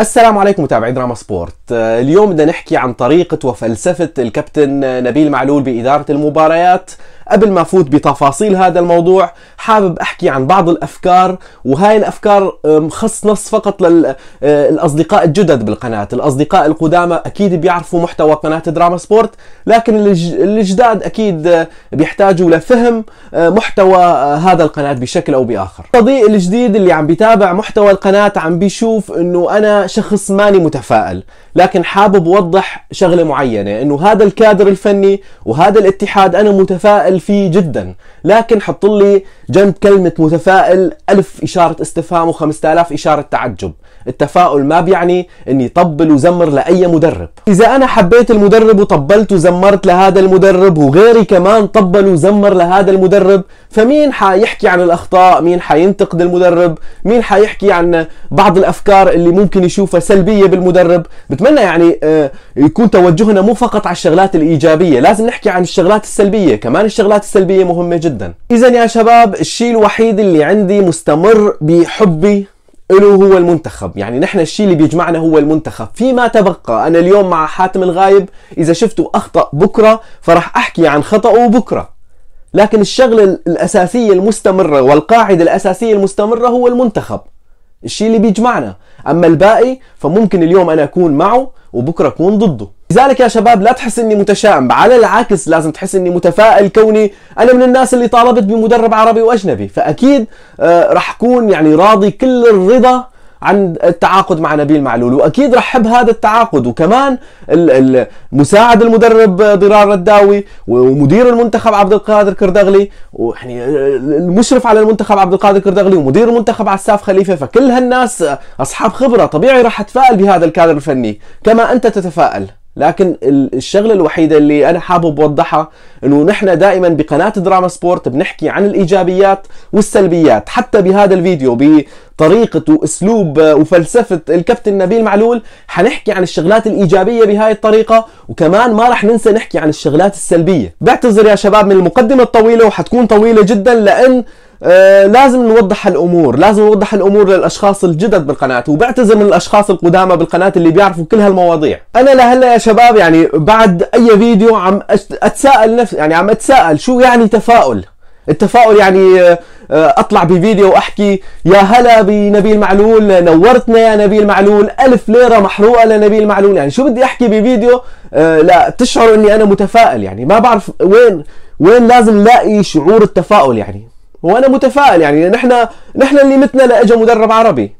السلام عليكم متابعي دراما سبورت آه، اليوم بدنا نحكي عن طريقة وفلسفة الكابتن نبيل معلول بإدارة المباريات قبل ما فوت بتفاصيل هذا الموضوع حابب أحكي عن بعض الأفكار وهاي الأفكار مخص نص فقط للأصدقاء آه، الجدد بالقناة الأصدقاء القدامى أكيد بيعرفوا محتوى قناة دراما سبورت لكن الجداد أكيد آه، بيحتاجوا لفهم محتوى هذا القناة بشكل أو بآخر الصديق الجديد اللي عم بيتابع محتوى القناة عم بيشوف أنه أنا انا شخص ماني متفائل لكن حابب اوضح شغله معينه انه هذا الكادر الفني وهذا الاتحاد انا متفائل فيه جدا لكن حط لي جنب كلمه متفائل ألف اشاره استفهام و5000 اشاره تعجب التفاؤل ما بيعني اني طبل وزمر لاي مدرب اذا انا حبيت المدرب وطبلت وزمرت لهذا المدرب وغيري كمان طبل وزمر لهذا المدرب فمين حيحكي عن الاخطاء مين حينتقد المدرب مين حيحكي عن بعض الافكار اللي ممكن يشوفها سلبيه بالمدرب بتمنى يعني آه، يكون توجهنا مو فقط على الشغلات الايجابيه لازم نحكي عن الشغلات السلبيه كمان الشغلات السلبيه مهمه جدا اذا يا شباب الشيء الوحيد اللي عندي مستمر بحبي إله هو المنتخب يعني نحن الشيء اللي بيجمعنا هو المنتخب فيما تبقى أنا اليوم مع حاتم الغايب إذا شفته أخطأ بكرة فرح أحكي عن خطأه بكرة لكن الشغلة الأساسية المستمرة والقاعدة الأساسية المستمرة هو المنتخب الشيء اللي بيجمعنا أما الباقي فممكن اليوم أنا أكون معه وبكرة أكون ضده لذلك يا شباب لا تحس اني متشائم على العكس لازم تحس اني متفائل كوني انا من الناس اللي طالبت بمدرب عربي واجنبي فاكيد آه، راح اكون يعني راضي كل الرضا عن التعاقد مع نبيل معلول واكيد احب هذا التعاقد وكمان مساعد المدرب ضرار رداوي ومدير المنتخب عبد القادر كردغلي ويعني المشرف على المنتخب عبد القادر كردغلي ومدير المنتخب عساف خليفه فكل هالناس اصحاب خبره طبيعي راح اتفائل بهذا الكادر الفني كما انت تتفائل لكن الشغله الوحيده اللي انا حابب اوضحها انه نحن دائما بقناه دراما سبورت بنحكي عن الايجابيات والسلبيات حتى بهذا الفيديو بطريقه واسلوب وفلسفه الكابتن نبيل معلول حنحكي عن الشغلات الايجابيه بهاي الطريقه وكمان ما راح ننسى نحكي عن الشغلات السلبيه بعتذر يا شباب من المقدمه الطويله وحتكون طويله جدا لان آه، لازم نوضح الامور لازم نوضح الامور للاشخاص الجدد بالقناه وبعتذر من الاشخاص القدامى بالقناه اللي بيعرفوا كل هالمواضيع انا لهلا يا شباب يعني بعد اي فيديو عم اتساءل نفس يعني عم اتساءل شو يعني تفاؤل التفاؤل يعني آه، اطلع بفيديو واحكي يا هلا بنبيل معلول نورتنا يا نبيل معلول ألف ليرة محروقة لنبيل معلول يعني شو بدي احكي بفيديو آه، لا تشعر اني انا متفائل يعني ما بعرف وين وين لازم لاقي شعور التفاؤل يعني وانا متفائل يعني نحن نحن اللي متنا لاجا مدرب عربي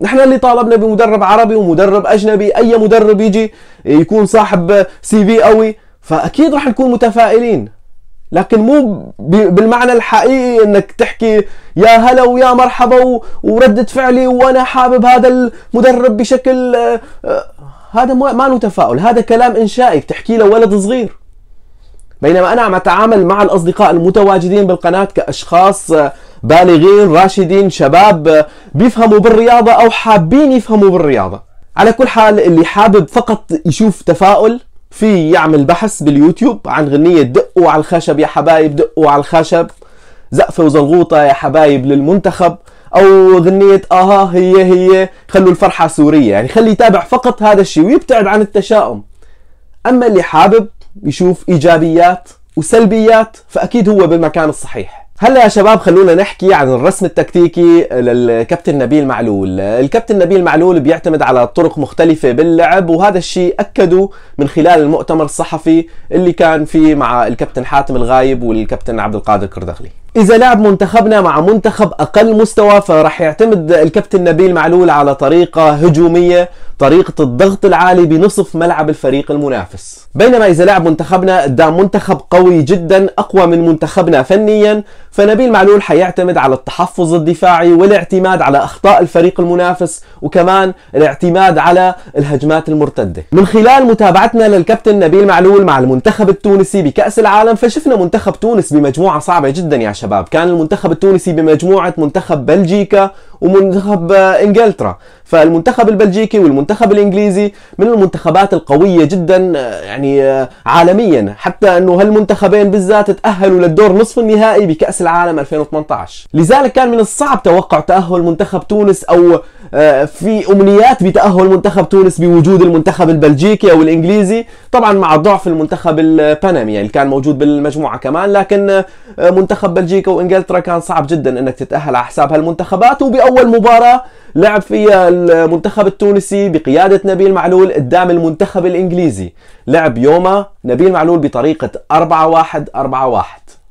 نحن اللي طالبنا بمدرب عربي ومدرب اجنبي اي مدرب يجي يكون صاحب سي في قوي فاكيد راح نكون متفائلين لكن مو بالمعنى الحقيقي انك تحكي يا هلا ويا مرحبا وردة فعلي وانا حابب هذا المدرب بشكل آه، آه، هذا ما له تفاؤل هذا كلام انشائي بتحكيه لولد صغير بينما أنا عم أتعامل مع الأصدقاء المتواجدين بالقناة كأشخاص آه، بالغين راشدين شباب آه، بيفهموا بالرياضة أو حابين يفهموا بالرياضة على كل حال اللي حابب فقط يشوف تفاؤل في يعمل بحث باليوتيوب عن غنية دقوا على الخشب يا حبايب دقوا على الخشب زقفة وزلغوطة يا حبايب للمنتخب أو غنية آها هي هي خلوا الفرحة سورية يعني خلي يتابع فقط هذا الشيء ويبتعد عن التشاؤم أما اللي حابب بيشوف ايجابيات وسلبيات فاكيد هو بالمكان الصحيح هلا يا شباب خلونا نحكي عن الرسم التكتيكي للكابتن نبيل معلول الكابتن نبيل معلول بيعتمد على طرق مختلفة باللعب وهذا الشيء أكدوا من خلال المؤتمر الصحفي اللي كان فيه مع الكابتن حاتم الغايب والكابتن عبد القادر كردغلي اذا لعب منتخبنا مع منتخب اقل مستوى فراح يعتمد الكابتن نبيل معلول على طريقه هجوميه طريقه الضغط العالي بنصف ملعب الفريق المنافس بينما اذا لعب منتخبنا قدام منتخب قوي جدا اقوى من منتخبنا فنيا فنبيل معلول حيعتمد على التحفظ الدفاعي والاعتماد على اخطاء الفريق المنافس وكمان الاعتماد على الهجمات المرتدة من خلال متابعتنا للكابتن نبيل معلول مع المنتخب التونسي بكأس العالم فشفنا منتخب تونس بمجموعة صعبة جدا يا شباب كان المنتخب التونسي بمجموعة منتخب بلجيكا ومنتخب آه، انجلترا فالمنتخب البلجيكي والمنتخب الانجليزي من المنتخبات القويه جدا آه، يعني آه، عالميا حتى انه هالمنتخبين بالذات تاهلوا للدور نصف النهائي بكاس العالم 2018 لذلك كان من الصعب توقع تاهل منتخب تونس او في امنيات بتاهل منتخب تونس بوجود المنتخب البلجيكي او الانجليزي طبعا مع ضعف المنتخب البنمي اللي يعني كان موجود بالمجموعه كمان لكن منتخب بلجيكا وانجلترا كان صعب جدا انك تتاهل على حساب هالمنتخبات وبأول اول مباراه لعب فيها المنتخب التونسي بقيادة نبيل معلول قدام المنتخب الإنجليزي لعب يوما نبيل معلول بطريقة 4-1 4-1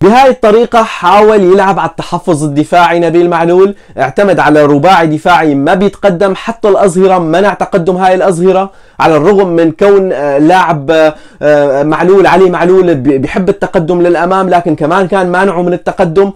بهاي الطريقة حاول يلعب على التحفظ الدفاعي نبيل معلول اعتمد على رباعي دفاعي ما بيتقدم حتى الأظهرة منع تقدم هاي الأظهرة على الرغم من كون آه، لاعب آه، آه، معلول علي معلول بيحب التقدم للامام لكن كمان كان مانعه من التقدم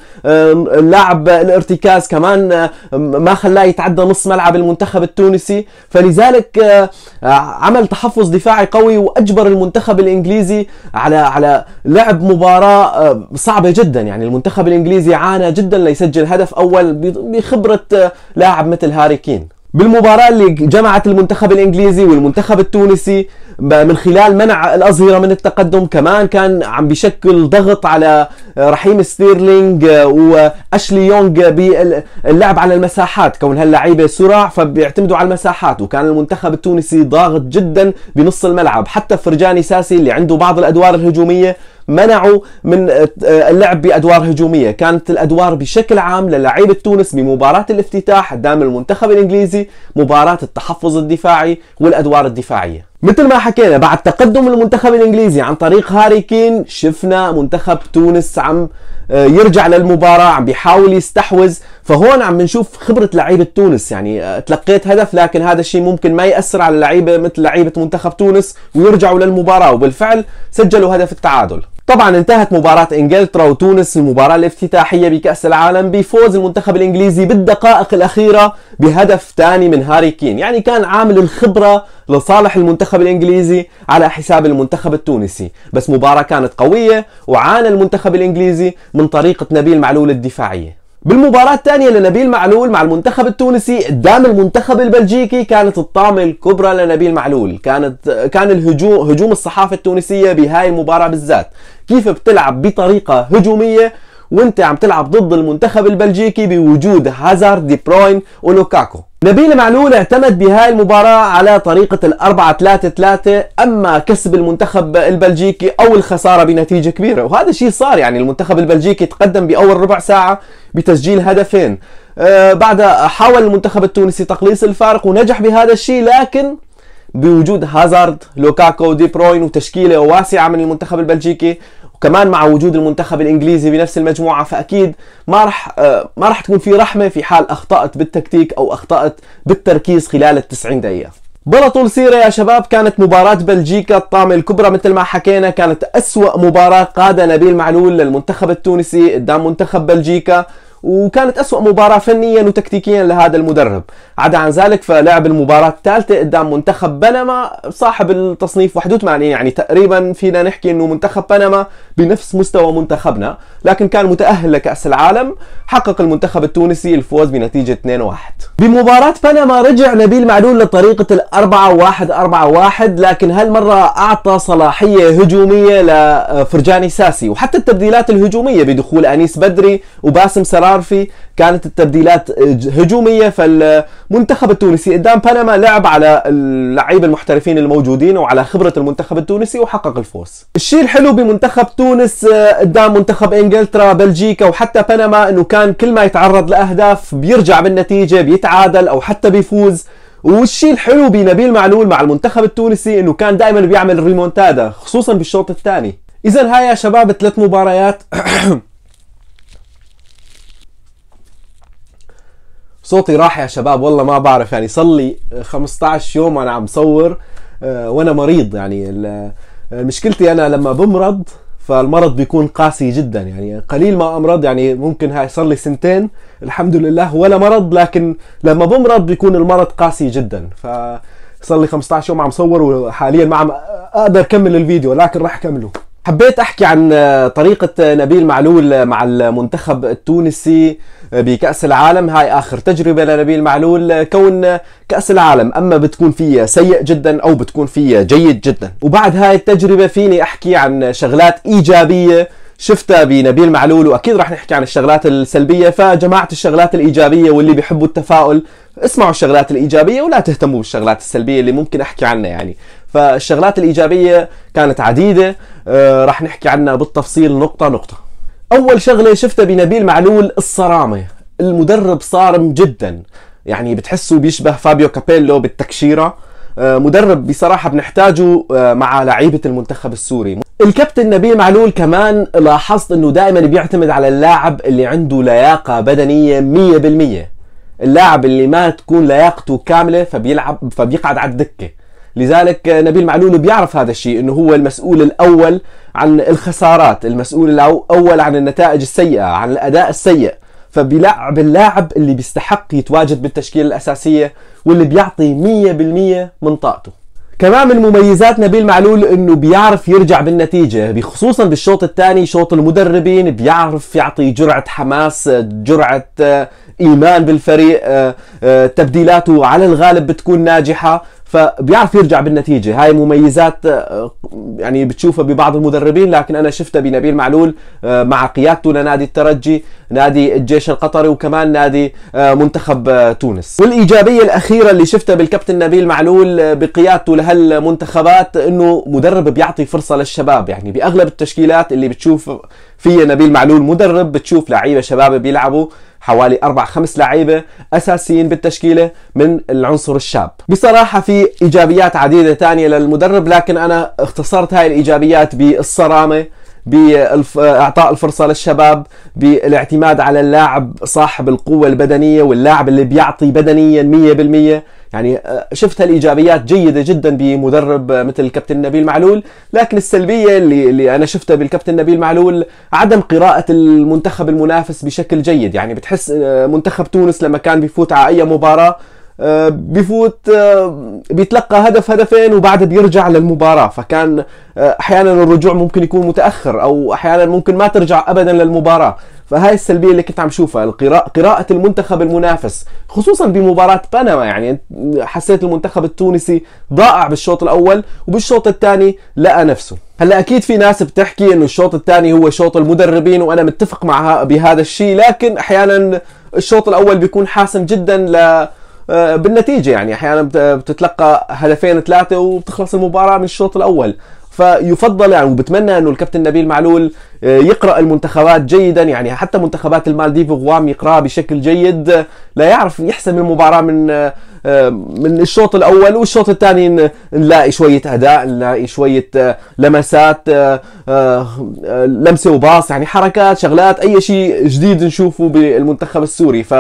لاعب الارتكاز كمان ما خلاه يتعدى نص ملعب المنتخب التونسي فلذلك عمل تحفظ دفاعي قوي واجبر المنتخب الانجليزي على على لعب مباراه صعبه جدا يعني المنتخب الانجليزي عانى جدا ليسجل هدف اول بخبره لاعب مثل هاري كين بالمباراة اللي جمعت المنتخب الانجليزي والمنتخب التونسي من خلال منع الاظهرة من التقدم كمان كان عم بيشكل ضغط على رحيم ستيرلينج واشلي يونغ باللعب على المساحات كون هاللعيبة سرع فبيعتمدوا على المساحات وكان المنتخب التونسي ضاغط جدا بنص الملعب حتى فرجاني ساسي اللي عنده بعض الادوار الهجومية منعوا من آه، آه، اللعب بادوار هجوميه، كانت الادوار بشكل عام للعيبه تونس بمباراه الافتتاح قدام المنتخب الانجليزي مباراه التحفظ الدفاعي والادوار الدفاعيه. مثل ما حكينا بعد تقدم المنتخب الانجليزي عن طريق هاري كين شفنا منتخب تونس عم آه، يرجع للمباراة عم بيحاول يستحوذ فهون عم نشوف خبرة لعيبة تونس يعني آه، تلقيت هدف لكن هذا الشيء ممكن ما يأثر على لعيبة مثل لعيبة منتخب تونس ويرجعوا للمباراة وبالفعل سجلوا هدف التعادل طبعا انتهت مباراة انجلترا وتونس المباراة الافتتاحية بكأس العالم بفوز المنتخب الانجليزي بالدقائق الأخيرة بهدف ثاني من هاري كين، يعني كان عامل الخبرة لصالح المنتخب الانجليزي على حساب المنتخب التونسي، بس مباراة كانت قوية وعانى المنتخب الانجليزي من طريقة نبيل معلول الدفاعية. بالمباراة الثانية لنبيل معلول مع المنتخب التونسي قدام المنتخب البلجيكي كانت الطامة الكبرى لنبيل معلول كانت كان الهجوم هجوم الصحافة التونسية بهاي المباراة بالذات كيف بتلعب بطريقة هجومية وانت عم تلعب ضد المنتخب البلجيكي بوجود هازارد دي بروين ولوكاكو نبيل معلول اعتمد بهاي المباراة على طريقة الأربعة ثلاثة ثلاثة أما كسب المنتخب البلجيكي أو الخسارة بنتيجة كبيرة وهذا الشيء صار يعني المنتخب البلجيكي تقدم بأول ربع ساعة بتسجيل هدفين آه بعدها حاول المنتخب التونسي تقليص الفارق ونجح بهذا الشيء لكن بوجود هازارد لوكاكو دي بروين وتشكيلة واسعة من المنتخب البلجيكي وكمان مع وجود المنتخب الانجليزي بنفس المجموعه فاكيد ما راح آه، ما راح تكون في رحمه في حال اخطات بالتكتيك او اخطات بالتركيز خلال ال 90 دقيقه بلا طول سيرة يا شباب كانت مباراة بلجيكا الطامة الكبرى مثل ما حكينا كانت أسوأ مباراة قادها نبيل معلول للمنتخب التونسي قدام منتخب بلجيكا وكانت أسوأ مباراة فنيا وتكتيكيا لهذا المدرب عدا عن ذلك فلعب المباراة الثالثة قدام منتخب بنما صاحب التصنيف 81 يعني تقريبا فينا نحكي أنه منتخب بنما بنفس مستوى منتخبنا لكن كان متأهل لكأس العالم حقق المنتخب التونسي الفوز بنتيجة 2-1 بمباراة بنما رجع نبيل معلول لطريقة ال 4-1-4-1 لكن هالمرة أعطى صلاحية هجومية لفرجاني ساسي وحتى التبديلات الهجومية بدخول أنيس بدري وباسم سرار عارفي كانت التبديلات هجوميه فالمنتخب التونسي قدام بنما لعب على اللعيبه المحترفين الموجودين وعلى خبره المنتخب التونسي وحقق الفوز. الشيء الحلو بمنتخب تونس آه، قدام منتخب انجلترا بلجيكا وحتى بنما انه كان كل ما يتعرض لاهداف بيرجع بالنتيجه بيتعادل او حتى بيفوز والشيء الحلو بنبيل معلول مع المنتخب التونسي انه كان دائما بيعمل ريمونتادا خصوصا بالشوط الثاني. اذا هاي يا شباب ثلاث مباريات صوتي راح يا شباب والله ما بعرف يعني صار لي 15 يوم انا عم صور آه، وانا مريض يعني آه، مشكلتي انا لما بمرض فالمرض بيكون قاسي جدا يعني قليل ما امرض يعني ممكن هاي صار لي سنتين الحمد لله ولا مرض لكن لما بمرض بيكون المرض قاسي جدا ف صار لي 15 يوم عم صور وحاليا ما عم اقدر اكمل الفيديو لكن راح اكمله حبيت احكي عن طريقة نبيل معلول مع المنتخب التونسي بكأس العالم هاي اخر تجربة لنبيل معلول كون كأس العالم اما بتكون فيها سيء جدا او بتكون فيها جيد جدا وبعد هاي التجربة فيني احكي عن شغلات ايجابية شفتها بنبيل معلول واكيد رح نحكي عن الشغلات السلبيه فجماعه الشغلات الايجابيه واللي بيحبوا التفاؤل اسمعوا الشغلات الايجابيه ولا تهتموا بالشغلات السلبيه اللي ممكن احكي عنها يعني فالشغلات الإيجابية كانت عديدة آه، راح نحكي عنها بالتفصيل نقطة نقطة أول شغلة شفتها بنبيل معلول الصرامة المدرب صارم جدا يعني بتحسه بيشبه فابيو كابيلو بالتكشيرة آه، مدرب بصراحة بنحتاجه آه، مع لعيبة المنتخب السوري الكابتن نبيل معلول كمان لاحظت انه دائما بيعتمد على اللاعب اللي عنده لياقة بدنية 100% اللاعب اللي ما تكون لياقته كاملة فبيلعب فبيقعد على الدكة لذلك نبيل معلول بيعرف هذا الشيء انه هو المسؤول الاول عن الخسارات المسؤول الاول عن النتائج السيئه عن الاداء السيء فبيلعب اللاعب اللي بيستحق يتواجد بالتشكيله الاساسيه واللي بيعطي 100% من طاقته كمان من مميزات نبيل معلول انه بيعرف يرجع بالنتيجه خصوصا بالشوط الثاني شوط المدربين بيعرف يعطي جرعه حماس جرعه ايمان بالفريق آه، آه، تبديلاته على الغالب بتكون ناجحه فبيعرف يرجع بالنتيجة هاي مميزات آه، يعني بتشوفها ببعض المدربين لكن أنا شفتها بنبيل معلول مع قيادته لنادي الترجي نادي الجيش القطري وكمان نادي منتخب تونس والإيجابية الأخيرة اللي شفتها بالكابتن نبيل معلول بقيادته لهالمنتخبات أنه مدرب بيعطي فرصة للشباب يعني بأغلب التشكيلات اللي بتشوف فيها نبيل معلول مدرب بتشوف لعيبة شباب بيلعبوا حوالي اربع خمس لعيبه اساسيين بالتشكيله من العنصر الشاب بصراحه في ايجابيات عديده ثانيه للمدرب لكن انا اختصرت هاي الايجابيات بالصرامه باعطاء الفرصه للشباب بالاعتماد على اللاعب صاحب القوه البدنيه واللاعب اللي بيعطي بدنيا 100% يعني آه، شفت الايجابيات جيده جدا بمدرب آه، مثل الكابتن نبيل معلول لكن السلبيه اللي, اللي انا شفتها بالكابتن نبيل معلول عدم قراءه المنتخب المنافس بشكل جيد يعني بتحس آه، منتخب تونس لما كان بيفوت على اي مباراه آه، بفوت آه، بيتلقى هدف هدفين وبعدها بيرجع للمباراة فكان آه، أحيانا الرجوع ممكن يكون متأخر أو أحيانا ممكن ما ترجع أبدا للمباراة فهاي السلبية اللي كنت عم شوفها القراءة قراءة المنتخب المنافس خصوصا بمباراة بنما يعني حسيت المنتخب التونسي ضائع بالشوط الأول وبالشوط الثاني لقى نفسه هلا اكيد في ناس بتحكي انه الشوط الثاني هو شوط المدربين وانا متفق معها بهذا الشيء لكن احيانا الشوط الاول بيكون حاسم جدا ل آه، بالنتيجه يعني احيانا بتتلقى هدفين ثلاثه وبتخلص المباراه من الشوط الاول فيفضل يعني وبتمنى انه الكابتن نبيل معلول آه، يقرا المنتخبات جيدا يعني حتى منتخبات المالديف وغوام يقراها بشكل جيد لا يعرف يحسم المباراه من آه، من الشوط الاول والشوط الثاني نلاقي شويه اداء نلاقي شويه لمسات لمسه وباص يعني حركات شغلات اي شيء جديد نشوفه بالمنتخب السوري ف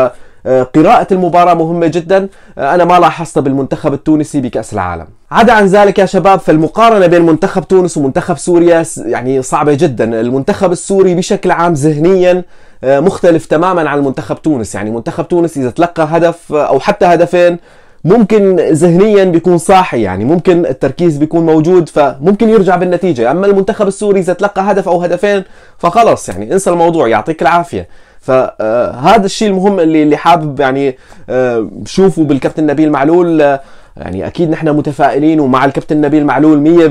آه، قراءة المباراة مهمة جدا آه، أنا ما لاحظتها بالمنتخب التونسي بكأس العالم عدا عن ذلك يا شباب فالمقارنة بين منتخب تونس ومنتخب سوريا يعني صعبة جدا المنتخب السوري بشكل عام ذهنيا آه، مختلف تماما عن منتخب تونس يعني منتخب تونس إذا تلقى هدف أو حتى هدفين ممكن ذهنيا بيكون صاحي يعني ممكن التركيز بيكون موجود فممكن يرجع بالنتيجة أما المنتخب السوري إذا تلقى هدف أو هدفين فخلص يعني انسى الموضوع يعطيك العافية فهذا آه، الشيء المهم اللي اللي حابب يعني آه، شوفه بالكابتن نبيل معلول آه، يعني اكيد نحن متفائلين ومع الكابتن نبيل معلول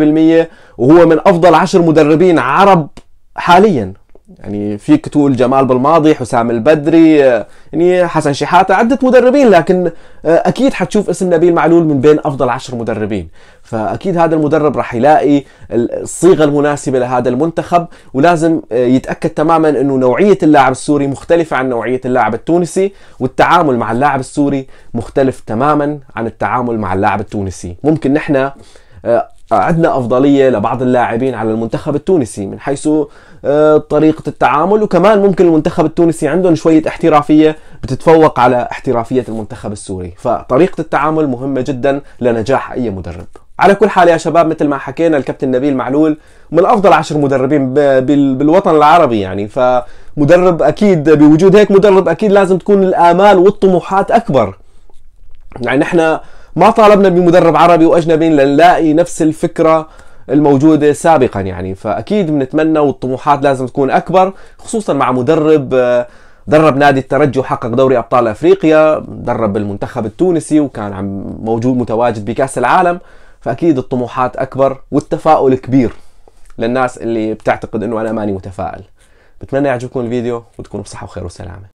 100% وهو من افضل عشر مدربين عرب حاليا يعني فيك تقول جمال بالماضي حسام البدري يعني حسن شحاته عده مدربين لكن اكيد حتشوف اسم نبيل معلول من بين افضل عشر مدربين فاكيد هذا المدرب راح يلاقي الصيغه المناسبه لهذا المنتخب ولازم آه، يتاكد تماما انه نوعيه اللاعب السوري مختلفه عن نوعيه اللاعب التونسي والتعامل مع اللاعب السوري مختلف تماما عن التعامل مع اللاعب التونسي ممكن نحن آه، عندنا افضليه لبعض اللاعبين على المنتخب التونسي من حيث آه، طريقه التعامل وكمان ممكن المنتخب التونسي عندهم شويه احترافيه بتتفوق على احترافيه المنتخب السوري فطريقه التعامل مهمه جدا لنجاح اي مدرب على كل حال يا شباب مثل ما حكينا الكابتن نبيل معلول من افضل عشر مدربين بالوطن العربي يعني فمدرب اكيد بوجود هيك مدرب اكيد لازم تكون الامال والطموحات اكبر يعني نحن ما طالبنا بمدرب عربي واجنبي لنلاقي نفس الفكره الموجوده سابقا يعني فاكيد بنتمنى والطموحات لازم تكون اكبر خصوصا مع مدرب درب نادي الترجي وحقق دوري ابطال افريقيا درب المنتخب التونسي وكان عم موجود متواجد بكاس العالم فاكيد الطموحات اكبر والتفاؤل كبير للناس اللي بتعتقد انه انا ماني متفائل بتمنى يعجبكم الفيديو وتكونوا بصحه وخير وسلامه